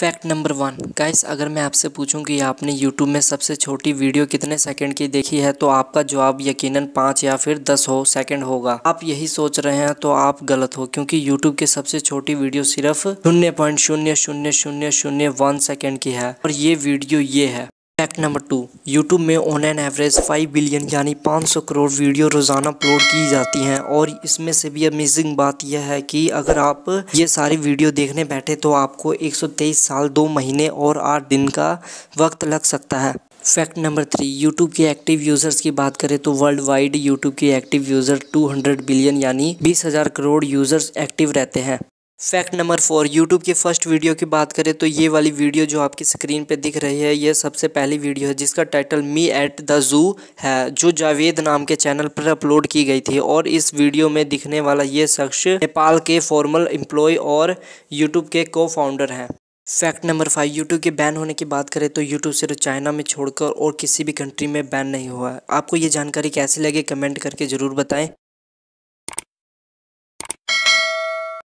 fact number one guys अगर मैं आपसे पूछूं कि आपने यूट्यूब में सबसे छोटी वीडियो कितने सेकंड की देखी है तो आपका जवाब यकीनन पाँच या फिर दस हो सेकंड होगा आप यही सोच रहे हैं तो आप गलत हो क्योंकि यूट्यूब की सबसे छोटी वीडियो सिर्फ शून्य पॉइंट शून्य शून्य शून्य शून्य वन सेकेंड की है और ये वीडियो ये है फैक्ट नंबर टू यूट्यूब में on an average five billion यानी पाँच सौ करोड़ वीडियो रोज़ाना अपलोड की जाती हैं और इसमें से भी अमेजिंग बात यह है कि अगर आप ये सारी वीडियो देखने बैठे तो आपको एक सौ तेईस साल दो महीने और आठ दिन का वक्त लग सकता है फैक्ट नंबर थ्री यूट्यूब के एक्टिव यूज़र्स की बात करें तो वर्ल्ड वाइड यूट्यूब के एक्टिव यूज़र हंड्रेड बिलियन यानी बीस हज़ार करोड़ यूज़र्स एक्टिव रहते हैं फैक्ट नंबर फोर यूट्यूब की फर्स्ट वीडियो की बात करें तो ये वाली वीडियो जो आपकी स्क्रीन पे दिख रही है ये सबसे पहली वीडियो है जिसका title me at the zoo है जो जावेद नाम के चैनल पर अपलोड की गई थी और इस वीडियो में दिखने वाला ये शख्स नेपाल के फॉर्मल एम्प्लॉय और यूट्यूब के को फाउंडर हैं फैक्ट नंबर फाइव यूट्यूब के बैन होने की बात करें तो यूट्यूब सिर्फ चाइना में छोड़कर और किसी भी कंट्री में बैन नहीं हुआ है आपको ये जानकारी कैसी लगे कमेंट करके ज़रूर बताएं